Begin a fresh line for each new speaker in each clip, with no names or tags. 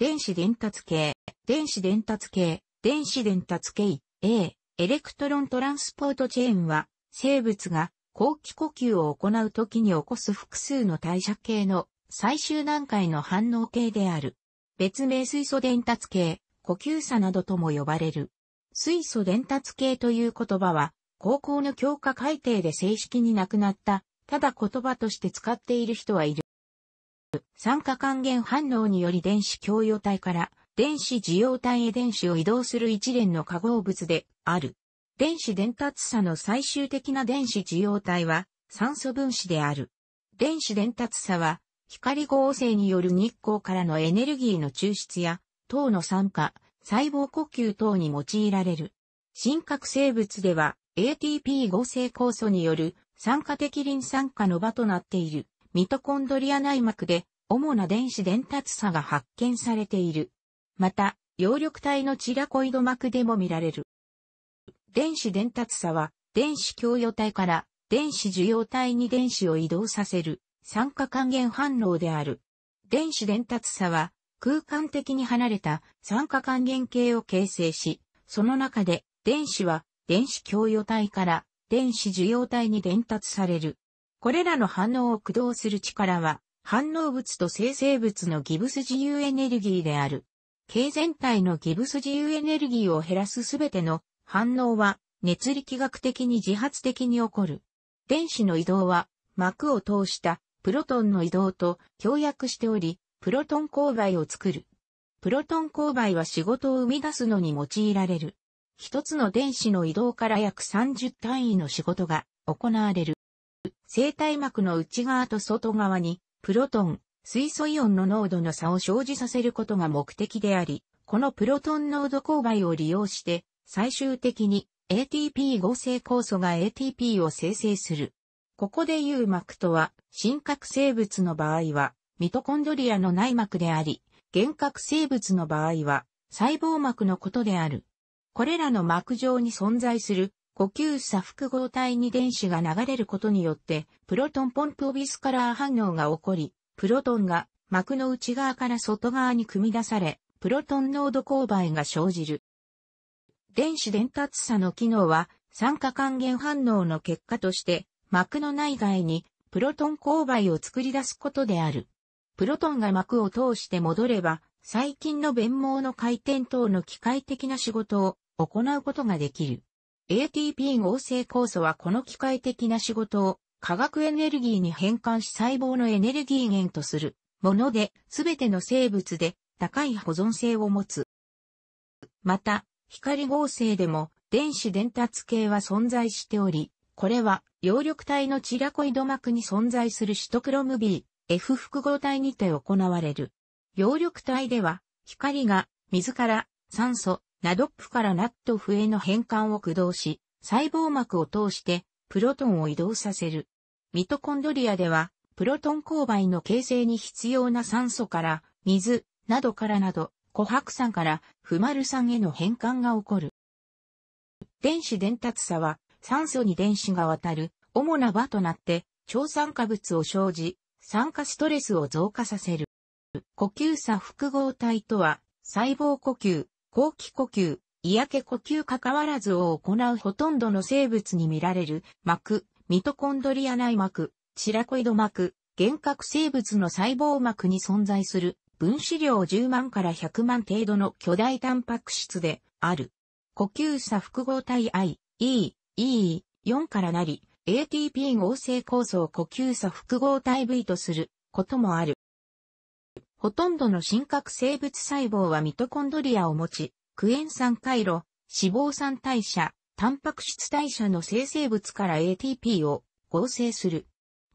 電子伝達系、電子伝達系、電子伝達系、A、エレクトロントランスポートチェーンは、生物が後期呼吸を行うときに起こす複数の代謝系の最終段階の反応系である。別名水素伝達系、呼吸差などとも呼ばれる。水素伝達系という言葉は、高校の教科改定で正式になくなった、ただ言葉として使っている人はいる。酸化還元反応により電子供用体から電子受容体へ電子を移動する一連の化合物である。電子伝達差の最終的な電子受容体は酸素分子である。電子伝達差は光合成による日光からのエネルギーの抽出や糖の酸化、細胞呼吸等に用いられる。真核生物では ATP 合成酵素による酸化的リン酸化の場となっている。ミトコンドリア内膜で、主な電子伝達差が発見されている。また、葉緑体のチラコイド膜でも見られる。電子伝達差は、電子供与体から電子受容体に電子を移動させる酸化還元反応である。電子伝達差は空間的に離れた酸化還元系を形成し、その中で電子は電子供与体から電子受容体に伝達される。これらの反応を駆動する力は、反応物と生成物のギブス自由エネルギーである。経全体のギブス自由エネルギーを減らすすべての反応は熱力学的に自発的に起こる。電子の移動は膜を通したプロトンの移動と協約しており、プロトン勾配を作る。プロトン勾配は仕事を生み出すのに用いられる。一つの電子の移動から約30単位の仕事が行われる。生体膜の内側と外側に、プロトン、水素イオンの濃度の差を生じさせることが目的であり、このプロトン濃度勾配を利用して、最終的に ATP 合成酵素が ATP を生成する。ここでいう膜とは、真核生物の場合は、ミトコンドリアの内膜であり、原核生物の場合は、細胞膜のことである。これらの膜上に存在する呼吸鎖複合体に電子が流れることによって、プロトンポンプオビスカラー反応が起こり、プロトンが膜の内側から外側に組み出され、プロトン濃度勾配が生じる。電子伝達差の機能は、酸化還元反応の結果として、膜の内外にプロトン勾配を作り出すことである。プロトンが膜を通して戻れば、細菌の弁網の回転等の機械的な仕事を行うことができる。ATP 合成酵素はこの機械的な仕事を化学エネルギーに変換し細胞のエネルギー源とするもので、全ての生物で高い保存性を持つ。また、光合成でも電子伝達系は存在しており、これは葉緑体のチラコイド膜に存在するシトクロム B、F 複合体にて行われる。葉緑体では、光が水から酸素、ナドップからナットフへの変換を駆動し、細胞膜を通してプロトンを移動させる。ミトコンドリアでは、プロトン勾配の形成に必要な酸素から、水、などからなど、琥珀酸から不丸酸への変換が起こる。電子伝達差は、酸素に電子が渡る主な場となって、超酸化物を生じ、酸化ストレスを増加させる。呼吸差複合体とは、細胞呼吸、後期呼吸、嫌気呼吸関わらずを行うほとんどの生物に見られる膜、ミトコンドリア内膜、チラコイド膜、幻覚生物の細胞膜に存在する分子量10万から100万程度の巨大タンパク質である。呼吸差複合体 I、E、E、4からなり、ATP 合成構造呼吸差複合体 V とすることもある。ほとんどの真核生物細胞はミトコンドリアを持ち、クエン酸回路、脂肪酸代謝、タンパク質代謝の生成物から ATP を合成する。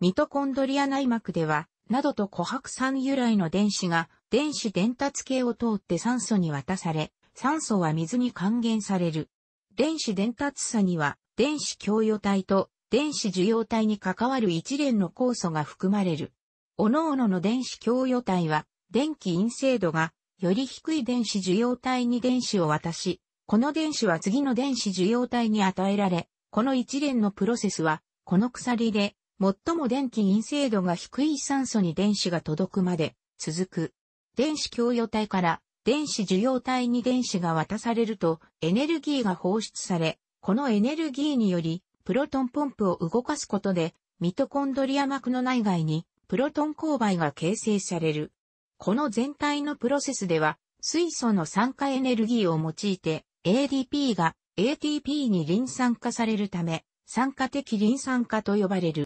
ミトコンドリア内膜では、などと琥珀酸由来の電子が電子伝達系を通って酸素に渡され、酸素は水に還元される。電子伝達差には電子供与体と電子受容体に関わる一連の酵素が含まれる。各々の電子供与体は電気陰性度がより低い電子受容体に電子を渡し、この電子は次の電子受容体に与えられ、この一連のプロセスは、この鎖で、最も電気陰性度が低い酸素に電子が届くまで続く。電子供与体から電子受容体に電子が渡されるとエネルギーが放出され、このエネルギーによりプロトンポンプを動かすことでミトコンドリア膜の内外にプロトン勾配が形成される。この全体のプロセスでは、水素の酸化エネルギーを用いて、ADP が ATP にリン酸化されるため、酸化的リン酸化と呼ばれる。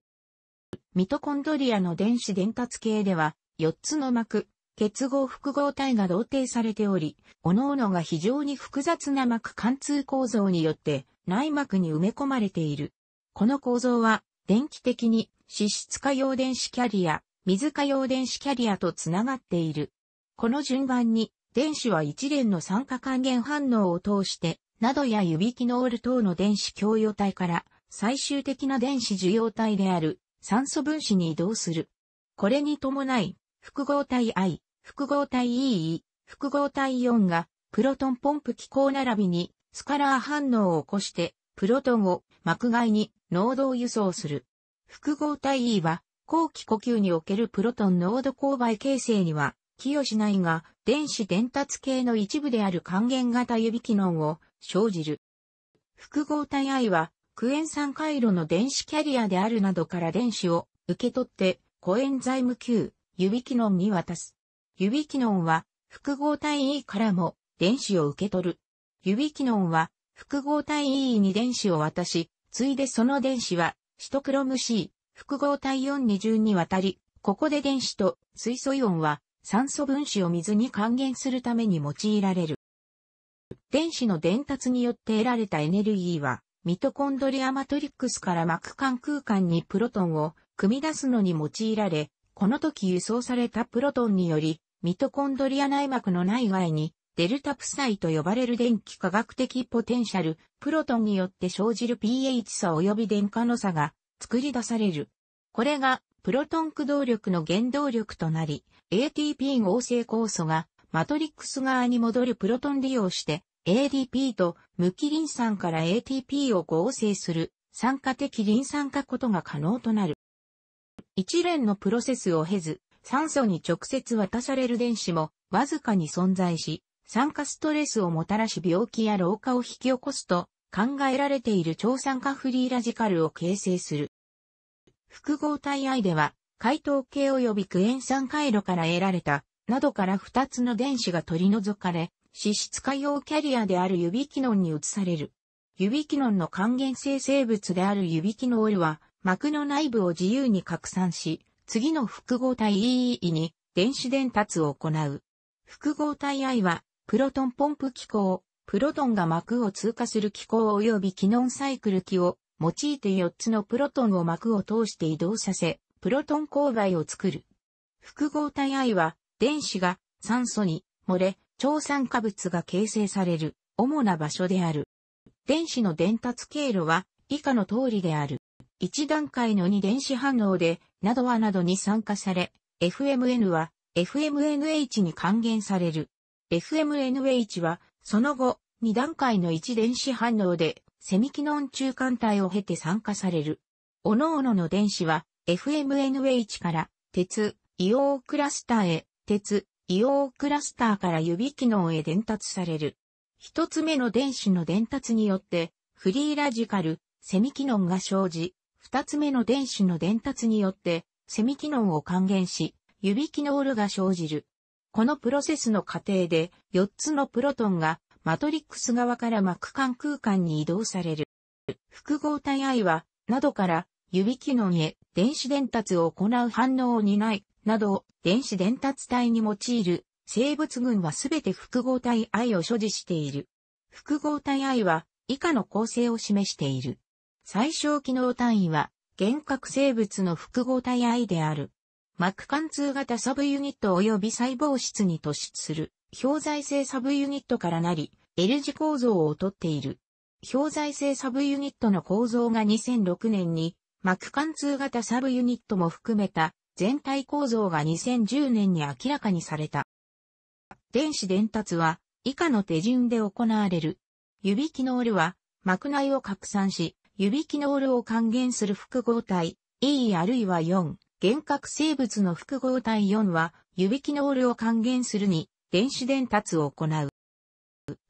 ミトコンドリアの電子伝達系では、4つの膜、結合複合体が同定されており、各々が非常に複雑な膜貫通構造によって内膜に埋め込まれている。この構造は、電気的に脂質化用電子キャリア、水化用電子キャリアとつながっている。この順番に、電子は一連の酸化還元反応を通して、などや指キノール等の電子供与体から、最終的な電子受容体である酸素分子に移動する。これに伴い、複合体 I、複合体 EE、複合体4が、プロトンポンプ機構並びに、スカラー反応を起こして、プロトンを膜外に濃度を輸送する。複合体 E は、後期呼吸におけるプロトン濃度勾配形成には、寄与しないが、電子伝達系の一部である還元型指機能を生じる。複合体 I は、クエン酸回路の電子キャリアであるなどから電子を受け取って、コエンザイム Q、指機能に渡す。指機能は、複合体 E からも電子を受け取る。指機能は、複合体 E に電子を渡し、ついでその電子は、シトクロム C、複合体4に順にわたり、ここで電子と水素イオンは酸素分子を水に還元するために用いられる。電子の伝達によって得られたエネルギーは、ミトコンドリアマトリックスから膜間空間にプロトンを組み出すのに用いられ、この時輸送されたプロトンにより、ミトコンドリア内膜の内外に、デルタプサイと呼ばれる電気化学的ポテンシャル、プロトンによって生じる pH 差及び電荷の差が作り出される。これがプロトン駆動力の原動力となり、ATP 合成酵素がマトリックス側に戻るプロトン利用して ADP と無機リン酸から ATP を合成する酸化的リン酸化ことが可能となる。一連のプロセスを経ず、酸素に直接渡される電子もわずかに存在し、酸化ストレスをもたらし病気や老化を引き起こすと考えられている超酸化フリーラジカルを形成する。複合体 I では、解糖系及びクエン酸回路から得られた、などから2つの電子が取り除かれ、脂質化用キャリアである指機能に移される。指機能の還元性生物である指機能は、膜の内部を自由に拡散し、次の複合体 EE に電子伝達を行う。複合体 I は、プロトンポンプ機構、プロトンが膜を通過する気候及び機能サイクル機を用いて4つのプロトンを膜を通して移動させ、プロトン勾配を作る。複合体 I は、電子が酸素に漏れ、超酸化物が形成される主な場所である。電子の伝達経路は以下の通りである。1段階の2電子反応で、などはなどに酸化され、FMN は FMNH に還元される。FMNH はその後、2段階の一電子反応で、セミキノン中間体を経て酸化される。おのおのの電子は、FMNH から、鉄、硫黄クラスターへ、鉄、硫黄クラスターから指機能へ伝達される。一つ目の電子の伝達によって、フリーラジカル、セミキノンが生じ、二つ目の電子の伝達によって、セミキノンを還元し、指機能ルが生じる。このプロセスの過程で4つのプロトンがマトリックス側から膜間空間に移動される。複合体 I は、などから指機能へ電子伝達を行う反応を担い、などを電子伝達体に用いる生物群はすべて複合体 I を所持している。複合体 I は以下の構成を示している。最小機能単位は、幻覚生物の複合体 I である。膜貫通型サブユニット及び細胞質に突出する、氷材性サブユニットからなり、L 字構造をとっている。氷材性サブユニットの構造が2006年に、膜貫通型サブユニットも含めた全体構造が2010年に明らかにされた。電子伝達は以下の手順で行われる。指キノールは膜内を拡散し、指キノールを還元する複合体 E あるいは4原核生物の複合体4は、ユビキノールを還元するに、電子伝達を行う。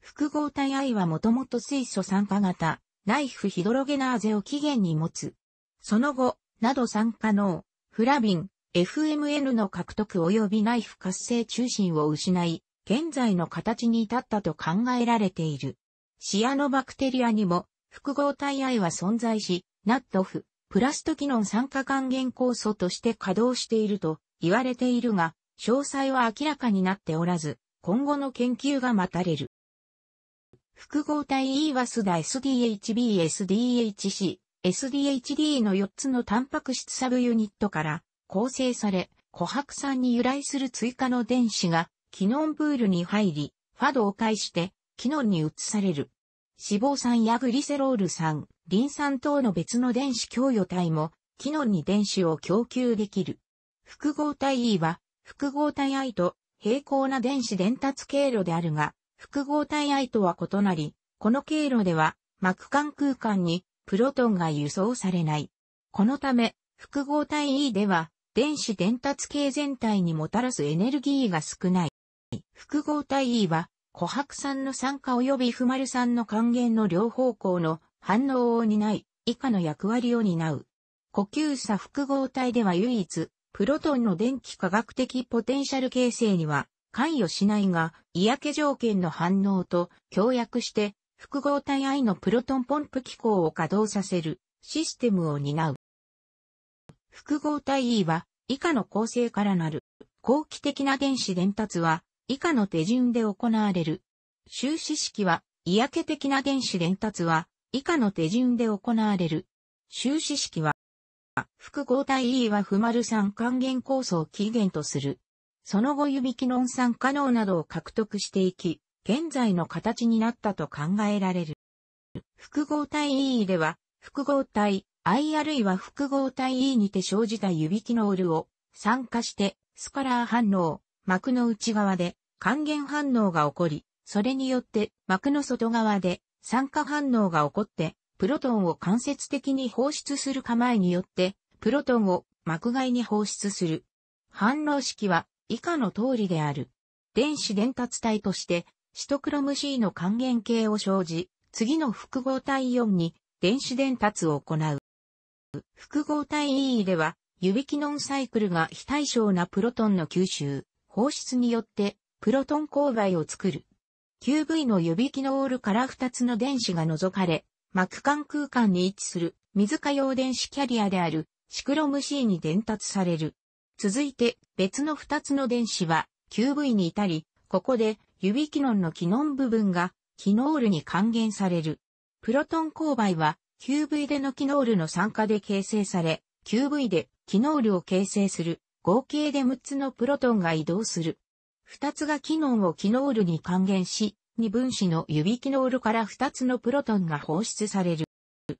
複合体 I はもともと水素酸化型、ナイフヒドロゲナーゼを起源に持つ。その後、など酸化の、フラビン、FMN の獲得及びナイフ活性中心を失い、現在の形に至ったと考えられている。シアノバクテリアにも複合体 I は存在し、ナットフ、プラストキノン酸化還元酵素として稼働していると言われているが、詳細は明らかになっておらず、今後の研究が待たれる。複合体 E はスダ SDHB、SDHC、SDHD の4つのタンパク質サブユニットから構成され、琥珀酸に由来する追加の電子がキノンプールに入り、ファドを介してキノンに移される。脂肪酸やグリセロール酸、リン酸等の別の電子供与体も、機能に電子を供給できる。複合体 E は、複合体 I と平行な電子伝達経路であるが、複合体 I とは異なり、この経路では、膜間空間にプロトンが輸送されない。このため、複合体 E では、電子伝達系全体にもたらすエネルギーが少ない。複合体 E は、琥珀酸の酸化及びフマル酸の還元の両方向の反応を担い、以下の役割を担う。呼吸差複合体では唯一、プロトンの電気化学的ポテンシャル形成には関与しないが、嫌気条件の反応と協約して、複合体 I のプロトンポンプ機構を稼働させるシステムを担う。複合体 E は以下の構成からなる。後期的な電子伝達は以下の手順で行われる。終始式は、嫌気的な電子伝達は、以下の手順で行われる。終始式は、複合体 E は不丸酸還元酵素を起源とする。その後指機能酸化能などを獲得していき、現在の形になったと考えられる。複合体 E では、複合体 I あるいは複合体 E にて生じた指機能ルを酸化して、スカラー反応、膜の内側で還元反応が起こり、それによって膜の外側で酸化反応が起こって、プロトンを間接的に放出する構えによって、プロトンを膜外に放出する。反応式は以下の通りである。電子伝達体として、シトクロム C の還元系を生じ、次の複合体イオンに電子伝達を行う。複合体 E では、ユビキノンサイクルが非対称なプロトンの吸収、放出によって、プロトン勾配を作る。QV の予備機能オールから2つの電子が除かれ、膜間空間に位置する水化用電子キャリアであるシクロム C に伝達される。続いて別の2つの電子は QV に至り、ここで指ビキノンの機能部分がキノールに還元される。プロトン勾配は QV でのキノールの酸化で形成され、QV でキノールを形成する合計で6つのプロトンが移動する。二つが機能をキノールに還元し、二分子の指キノールから二つのプロトンが放出される。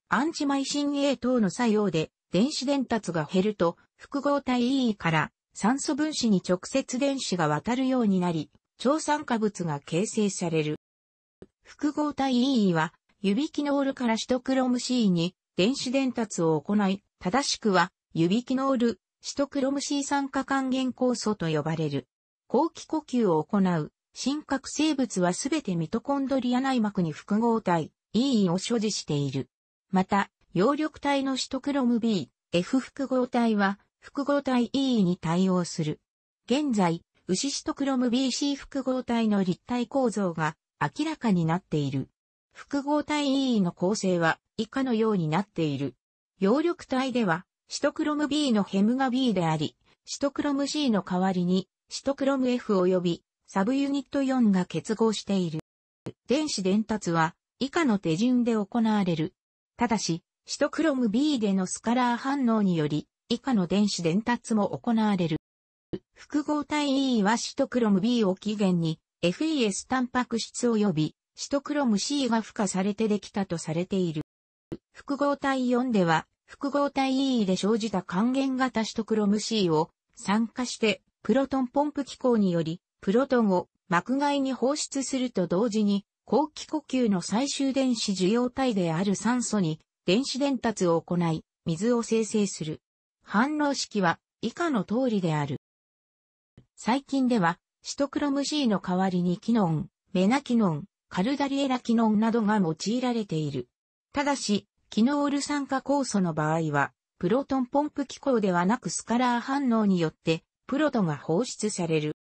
アンチマイシン A 等の作用で電子伝達が減ると複合体 E から酸素分子に直接電子が渡るようになり、超酸化物が形成される。複合体 E は指キノールからシトクロム C に電子伝達を行い、正しくは指キノール、シトクロム C 酸化還元酵素と呼ばれる。後期呼吸を行う、真核生物はすべてミトコンドリア内膜に複合体、E を所持している。また、葉緑体のシトクロム B、F 複合体は、複合体 E に対応する。現在、牛シトクロム BC 複合体の立体構造が明らかになっている。複合体 E の構成は以下のようになっている。葉緑体では、シトクロム B のヘムが B であり、シトクロム C の代わりにシトクロム F 及びサブユニット4が結合している。電子伝達は以下の手順で行われる。ただし、シトクロム B でのスカラー反応により、以下の電子伝達も行われる。複合体 E はシトクロム B を起源に、FES タンパク質及びシトクロム C が付加されてできたとされている。複合体4では、複合体 E で生じた還元型シトクロム C を酸化してプロトンポンプ機構により、プロトンを膜外に放出すると同時に、後期呼吸の最終電子受容体である酸素に電子伝達を行い、水を生成する。反応式は以下の通りである。最近では、シトクロム G の代わりにキノン、メナキノン、カルダリエラキノンなどが用いられている。ただし、キノール酸化酵素の場合は、プロトンポンプ機構ではなくスカラー反応によってプロトが放出される。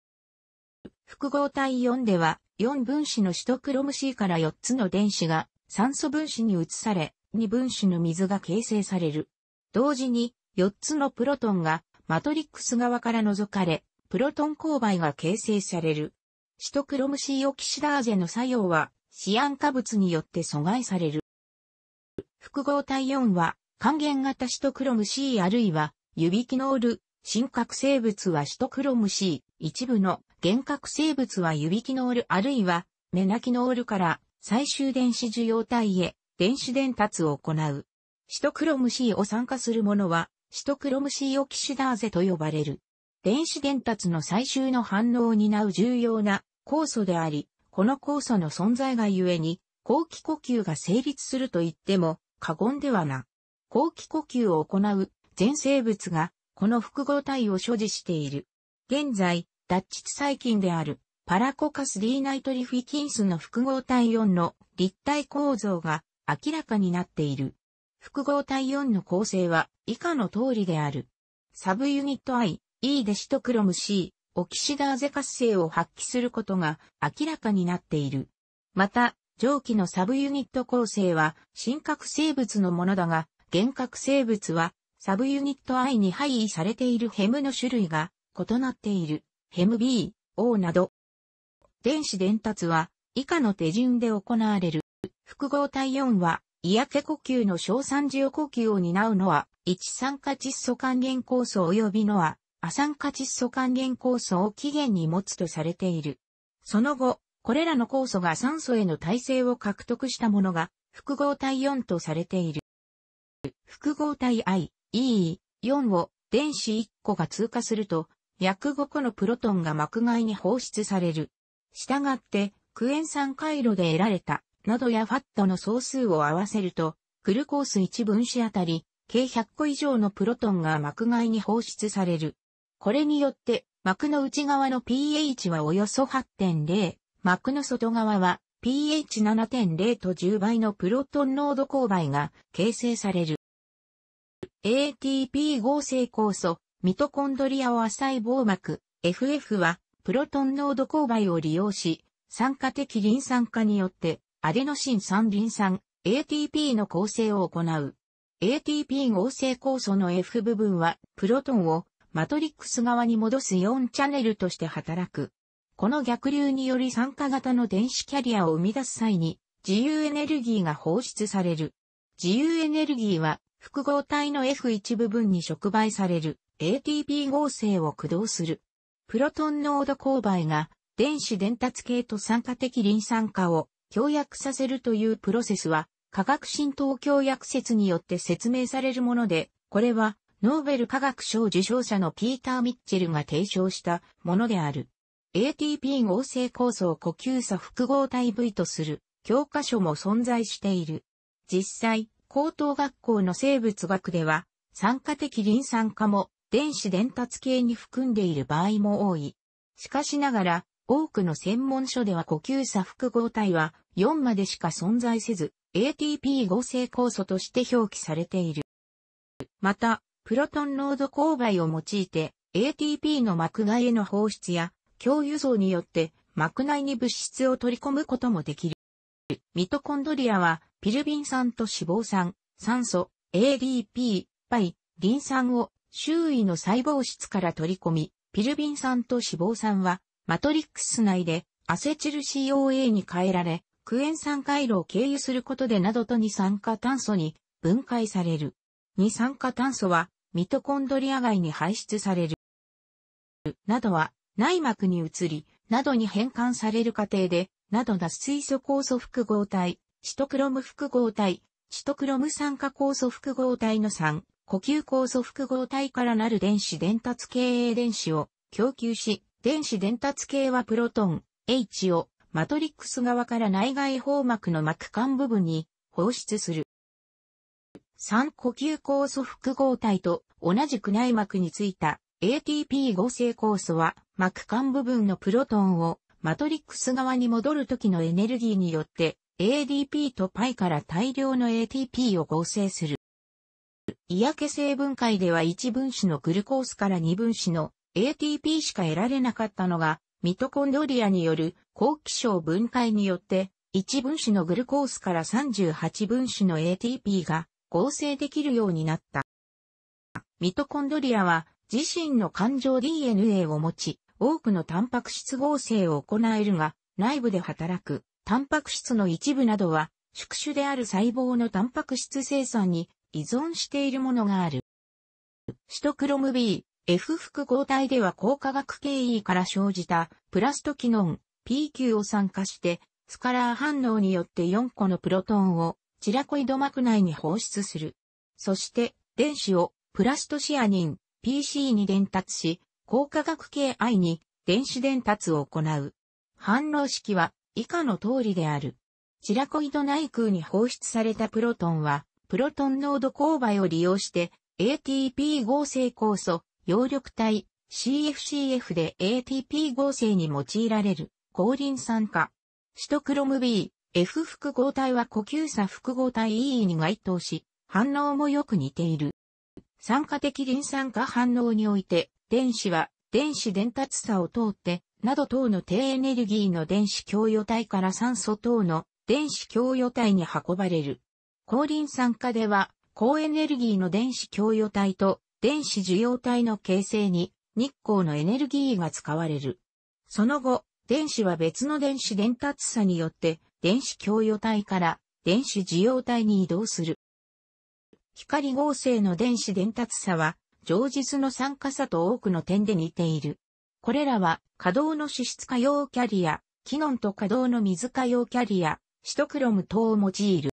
複合体4では、4分子のシトクロム C から4つの電子が酸素分子に移され、2分子の水が形成される。同時に、4つのプロトンがマトリックス側から除かれ、プロトン勾配が形成される。シトクロム C オキシダーゼの作用は、シアン化物によって阻害される。複合体4は、還元型シトクロム C あるいは、指ビキノール、真核生物はシトクロム C、一部の原核生物はユビキノールあるいはメナキノールから最終電子受容体へ電子伝達を行う。シトクロム C を酸化するものはシトクロム C オキシダーゼと呼ばれる。電子伝達の最終の反応を担う重要な酵素であり、この酵素の存在がゆえに、後期呼吸が成立すると言っても過言ではな。後期呼吸を行う全生物がこの複合体を所持している。現在、脱窒細菌であるパラコカス D ナイトリフィキンスの複合体4の立体構造が明らかになっている。複合体4の構成は以下の通りである。サブユニット I、E デシトクロム C、オキシダーゼ活性を発揮することが明らかになっている。また、上記のサブユニット構成は真核生物のものだが、原核生物はサブユニット I に配位されているヘムの種類が異なっている、ヘム B、O など。電子伝達は以下の手順で行われる。複合体4は、嫌気呼吸の小酸受呼吸を担うのは、一酸化窒素還元酵素及びのは、亜酸化窒素還元酵素を起源に持つとされている。その後、これらの酵素が酸素への耐性を獲得したものが、複合体4とされている。複合体 I、E4 e を電子1個が通過すると、約5個のプロトンが膜外に放出される。したがって、クエン酸回路で得られた、などやファットの総数を合わせると、グルコース1分子あたり、計100個以上のプロトンが膜外に放出される。これによって、膜の内側の pH はおよそ8.0、膜の外側は pH7.0 と10倍のプロトン濃度勾配が形成される。ATP 合成酵素、ミトコンドリアは細胞膜、FF は、プロトン濃度勾配を利用し、酸化的リン酸化によって、アデノシン酸リン酸、ATP の構成を行う。ATP 合成酵素の F 部分は、プロトンをマトリックス側に戻す4チャネルとして働く。この逆流により酸化型の電子キャリアを生み出す際に、自由エネルギーが放出される。自由エネルギーは複合体の F1 部分に触媒される ATP 合成を駆動する。プロトン濃度勾配が電子伝達系と酸化的リン酸化を強約させるというプロセスは化学浸透強約説によって説明されるもので、これはノーベル化学賞受賞者のピーター・ミッチェルが提唱したものである。ATP 合成構造呼吸差複合体 V とする教科書も存在している。実際、高等学校の生物学では、酸化的リン酸化も電子伝達系に含んでいる場合も多い。しかしながら、多くの専門書では呼吸差複合体は4までしか存在せず、ATP 合成酵素として表記されている。また、プロトン濃度勾配を用いて、ATP の膜外への放出や、共輸送によって膜内に物質を取り込むこともできる。ミトコンドリアはピルビン酸と脂肪酸、酸素、ADP、パイ、リン酸を周囲の細胞質から取り込み、ピルビン酸と脂肪酸はマトリックス内でアセチル COA に変えられ、クエン酸回路を経由することでなどと二酸化炭素に分解される。二酸化炭素はミトコンドリア外に排出される。などは内膜に移り、などに変換される過程で、など脱水素酵素複合体、シトクロム複合体、シトクロム酸化酵素複合体の酸、呼吸酵素複合体からなる電子伝達系 A 電子を供給し、電子伝達系はプロトン、H をマトリックス側から内外包膜の膜間部分に放出する。酸呼吸酵素複合体と同じく内膜についた ATP 合成酵素は膜間部分のプロトンをマトリックス側に戻る時のエネルギーによって ADP と π から大量の ATP を合成する。嫌気性分解では1分子のグルコースから2分子の ATP しか得られなかったのが、ミトコンドリアによる高気象分解によって、1分子のグルコースから38分子の ATP が合成できるようになった。ミトコンドリアは自身の感情 DNA を持ち、多くのタンパク質合成を行えるが、内部で働くタンパク質の一部などは、宿主である細胞のタンパク質生産に依存しているものがある。シトクロム B、F 複合体では効化学経緯から生じたプラストキノン PQ を酸化して、スカラー反応によって4個のプロトンをチラコイド膜内に放出する。そして電子をプラストシアニン PC に伝達し、効化学系 I に電子伝達を行う。反応式は以下の通りである。チラコイド内空に放出されたプロトンは、プロトン濃度勾配を利用して、ATP 合成酵素、葉緑体、CFCF で ATP 合成に用いられる、抗リン酸化。シトクロム B、F 複合体は呼吸差複合体 E に該当し、反応もよく似ている。酸化的リン酸化反応において、電子は電子伝達差を通ってなど等の低エネルギーの電子供与体から酸素等の電子供与体に運ばれる。高輪酸化では、高エネルギーの電子供与体と電子受容体の形成に日光のエネルギーが使われる。その後、電子は別の電子伝達差によって電子供与体から電子受容体に移動する。光合成の電子伝達差は、常実の酸化差と多くの点で似ている。これらは、稼働の脂質化用キャリア、キノンと稼働の水化用キャリア、シトクロム等を用いる。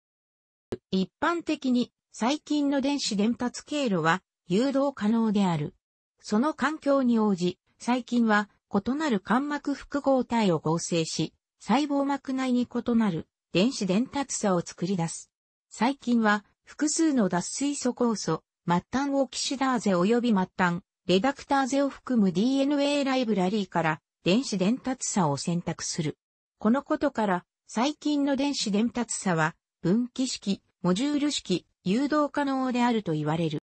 一般的に、細菌の電子伝達経路は、誘導可能である。その環境に応じ、細菌は、異なる間膜複合体を合成し、細胞膜内に異なる電子伝達差を作り出す。細菌は複数の脱水素酵素、末端オキシダーゼ及び末端レダクターゼを含む DNA ライブラリーから電子伝達差を選択する。このことから、最近の電子伝達差は、分岐式、モジュール式、誘導可能であると言われる。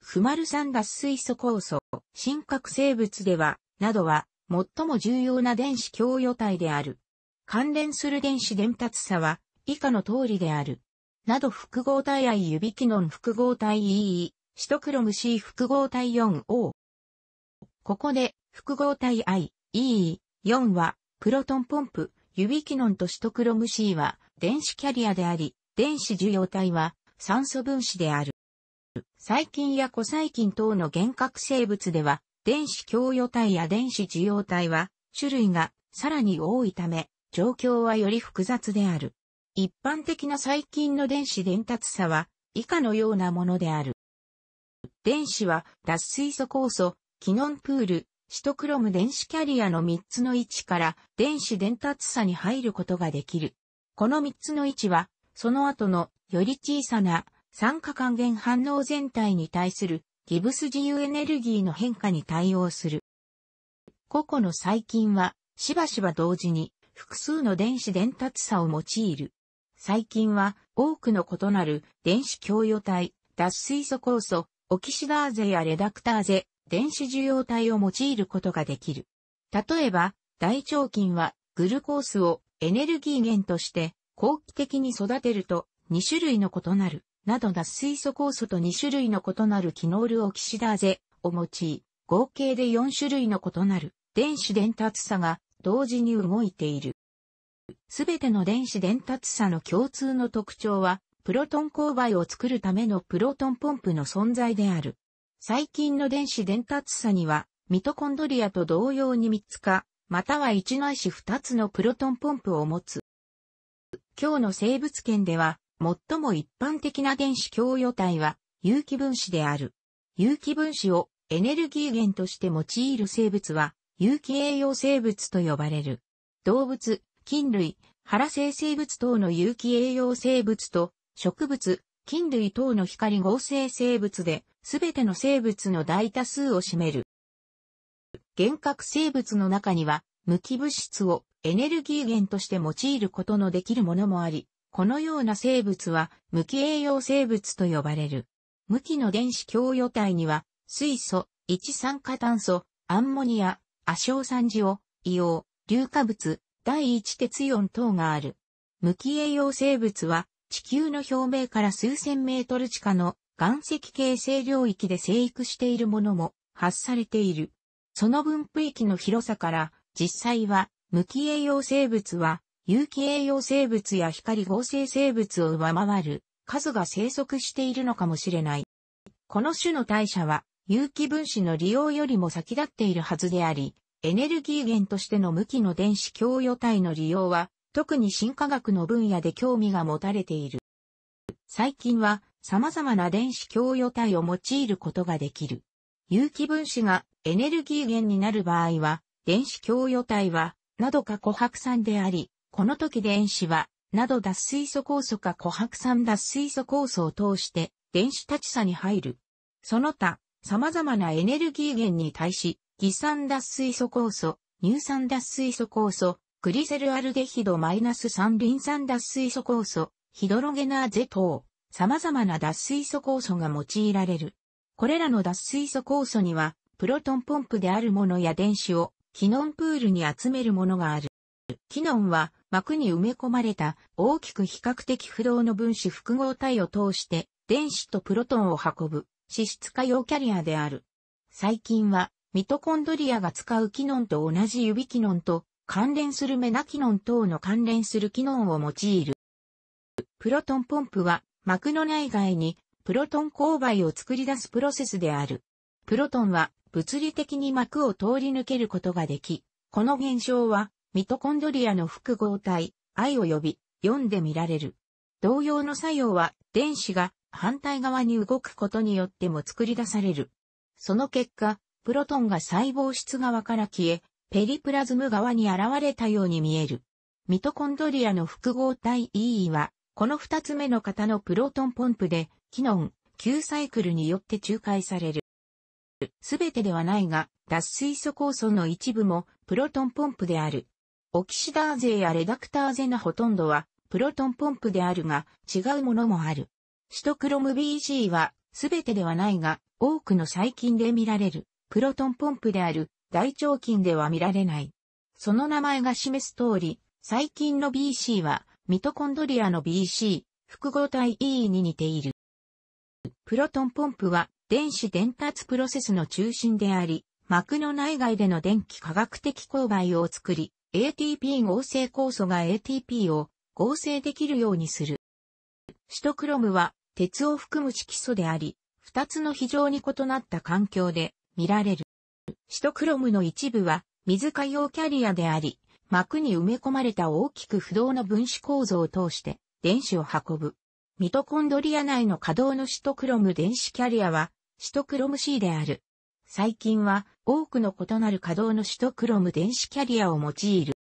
フマル酸脱水素酵素、真核生物では、などは、最も重要な電子共与体である。関連する電子伝達差は、以下の通りである。など複合体愛指機能複合体 EE、シトクロム C 複合体 4O。ここで、複合体 I、E、e 4は、プロトンポンプ、ユビキノンとシトクロム C は、電子キャリアであり、電子受容体は、酸素分子である。細菌や古細菌等の幻覚生物では、電子供与体や電子受容体は、種類がさらに多いため、状況はより複雑である。一般的な細菌の電子伝達差は、以下のようなものである。電子は脱水素酵素、キノンプール、シトクロム電子キャリアの3つの位置から電子伝達差に入ることができる。この3つの位置は、その後のより小さな酸化還元反応全体に対するギブス自由エネルギーの変化に対応する。個々の細菌はしばしば同時に複数の電子伝達差を用いる。細菌は多くの異なる電子供与体、脱水素酵素、オキシダーゼやレダクターゼ、電子受容体を用いることができる。例えば、大腸菌はグルコースをエネルギー源として後期的に育てると2種類の異なる、などな水素酵素と2種類の異なるキノールオキシダーゼを用い、合計で4種類の異なる電子伝達差が同時に動いている。すべての電子伝達差の共通の特徴はプロトン勾配を作るためのプロトンポンプの存在である。最近の電子伝達差には、ミトコンドリアと同様に3つか、または1ないし2つのプロトンポンプを持つ。今日の生物圏では、最も一般的な電子共与体は、有機分子である。有機分子をエネルギー源として用いる生物は、有機栄養生物と呼ばれる。動物、菌類、原生生物等の有機栄養生物と植物、菌類等の光合成生物で、すべての生物の大多数を占める。幻覚生物の中には、無機物質をエネルギー源として用いることのできるものもあり、このような生物は無機栄養生物と呼ばれる。無機の電子共与体には、水素、一酸化炭素、アンモニア、亜硝酸塩、硫黄、硫化物、第一鉄イオン等がある。無機栄養生物は、地球の表面から数千メートル地下の岩石形成領域で生育しているものも発されている。その分布域の広さから実際は無機栄養生物は有機栄養生物や光合成生物を上回る数が生息しているのかもしれない。この種の代謝は有機分子の利用よりも先立っているはずであり、エネルギー源としての無機の電子供与体の利用は特に進化学の分野で興味が持たれている。最近は様々な電子供与体を用いることができる。有機分子がエネルギー源になる場合は、電子供与体は、などか琥珀酸であり、この時電子は、など脱水素酵素か琥珀酸脱水素酵素を通して電子立ち差に入る。その他、様々なエネルギー源に対し、偽酸脱水素酵素、乳酸脱水素酵素、グリセルアルデヒドマイナス -3 リン酸脱水素酵素、ヒドロゲナーゼ等、様々な脱水素酵素が用いられる。これらの脱水素酵素には、プロトンポンプであるものや電子を、キノンプールに集めるものがある。キノンは、膜に埋め込まれた、大きく比較的不動の分子複合体を通して、電子とプロトンを運ぶ、脂質化用キャリアである。最近は、ミトコンドリアが使うキノンと同じ指キノンと関連するメナキノン等の関連する機能を用いる。プロトンポンプは膜の内外にプロトン勾配を作り出すプロセスである。プロトンは物理的に膜を通り抜けることができ、この現象はミトコンドリアの複合体 I を呼び、読んで見られる。同様の作用は電子が反対側に動くことによっても作り出される。その結果、プロトンが細胞質側から消え、ペリプラズム側に現れたように見える。ミトコンドリアの複合体 EE は、この二つ目の型のプロトンポンプで、機能、Q サイクルによって仲介される。すべてではないが、脱水素酵素の一部もプロトンポンプである。オキシダーゼやレダクターゼのほとんどはプロトンポンプであるが、違うものもある。シトクロム BG はすべてではないが、多くの細菌で見られるプロトンポンプである大腸菌では見られない。その名前が示す通り、細菌の BC は、ミトコンドリアの BC、複合体 E に似ている。プロトンポンプは、電子伝達プロセスの中心であり、膜の内外での電気化学的勾配を作り、ATP 合成酵素が ATP を合成できるようにする。シトクロムは鉄を含む色素であり、二つの非常に異なった環境で見られる。シトクロムの一部は水化用キャリアであり、膜に埋め込まれた大きく不動の分子構造を通して電子を運ぶ。ミトコンドリア内の稼働のシトクロム電子キャリアはシトクロム C である。最近は多くの異なる稼働のシトクロム電子キャリアを用いる。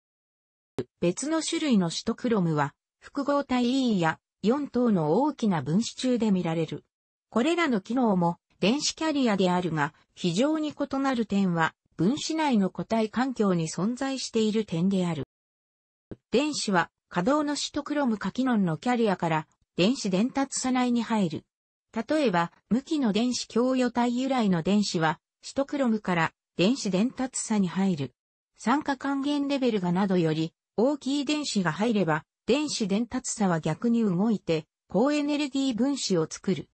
別の種類のシトクロムは複合体 E や4等の大きな分子中で見られる。これらの機能も電子キャリアであるが、非常に異なる点は、分子内の固体環境に存在している点である。電子は、稼働のシトクロム化機能のキャリアから、電子伝達さないに入る。例えば、無機の電子供与体由来の電子は、シトクロムから電子伝達さに入る。酸化還元レベルがなどより大きい電子が入れば、電子伝達さは逆に動いて、高エネルギー分子を作る。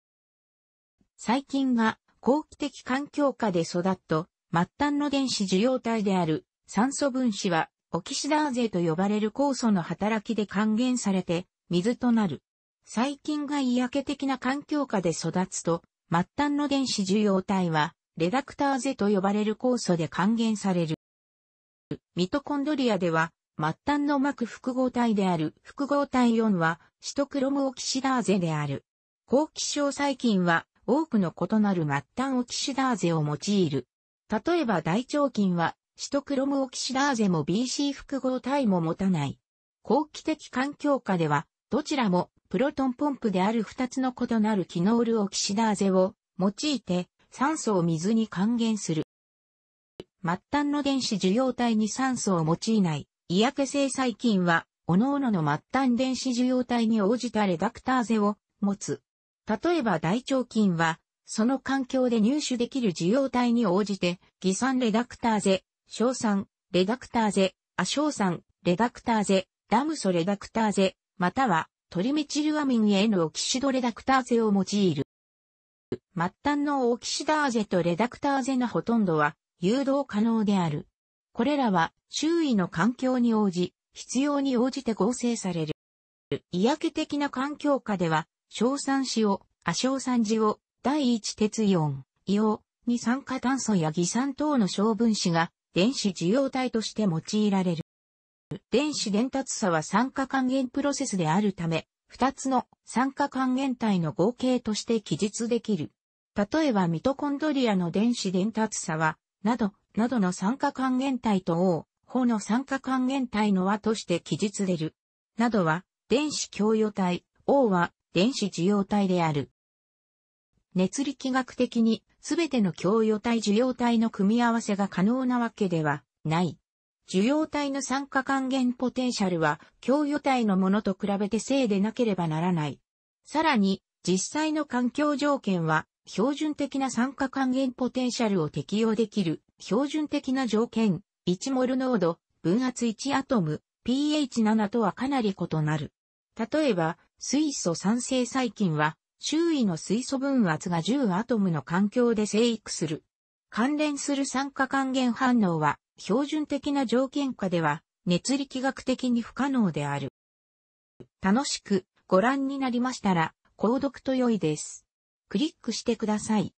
細菌が後期的環境下で育っと、末端の電子受容体である酸素分子はオキシダーゼと呼ばれる酵素の働きで還元されて水となる。細菌が嫌気的な環境下で育つと、末端の電子受容体はレダクターゼと呼ばれる酵素で還元される。ミトコンドリアでは末端の膜複合体である複合体4はシトクロムオキシダーゼである。後期症細菌は多くの異なる末端オキシダーゼを用いる。例えば大腸菌は、シトクロムオキシダーゼも BC 複合体も持たない。後期的環境下では、どちらもプロトンポンプである2つの異なるキノールオキシダーゼを用いて酸素を水に還元する。末端の電子受容体に酸素を用いない、嫌気性細菌は、各々の末端電子受容体に応じたレダクターゼを持つ。例えば大腸菌は、その環境で入手できる受容体に応じて、偽酸レダクターゼ、硝酸、レダクターゼ、亜硝酸、レダクターゼ、ダムソレダクターゼ、またはトリメチルアミンのオキシドレダクターゼを用いる。末端のオキシダーゼとレダクターゼのほとんどは誘導可能である。これらは周囲の環境に応じ、必要に応じて合成される。医薬的な環境下では硝酸塩、亜硝酸塩、第一鉄イオン、硫黄、二酸化炭素や偽酸等の小分子が電子受容体として用いられる。電子伝達差は酸化還元プロセスであるため、二つの酸化還元体の合計として記述できる。例えばミトコンドリアの電子伝達差は、など、などの酸化還元体と O、法の酸化還元体の和として記述れる。などは、電子共与体、O は電子受容体である。熱力学的に、すべての供与体受容体の組み合わせが可能なわけではない。受容体の酸化還元ポテンシャルは、供与体のものと比べて正でなければならない。さらに、実際の環境条件は、標準的な酸化還元ポテンシャルを適用できる、標準的な条件、1モル濃度、分圧1アトム、pH7 とはかなり異なる。例えば、水素酸性細菌は、周囲の水素分圧が10アトムの環境で生育する。関連する酸化還元反応は、標準的な条件下では、熱力学的に不可能である。楽しくご覧になりましたら、購読と良いです。クリックしてください。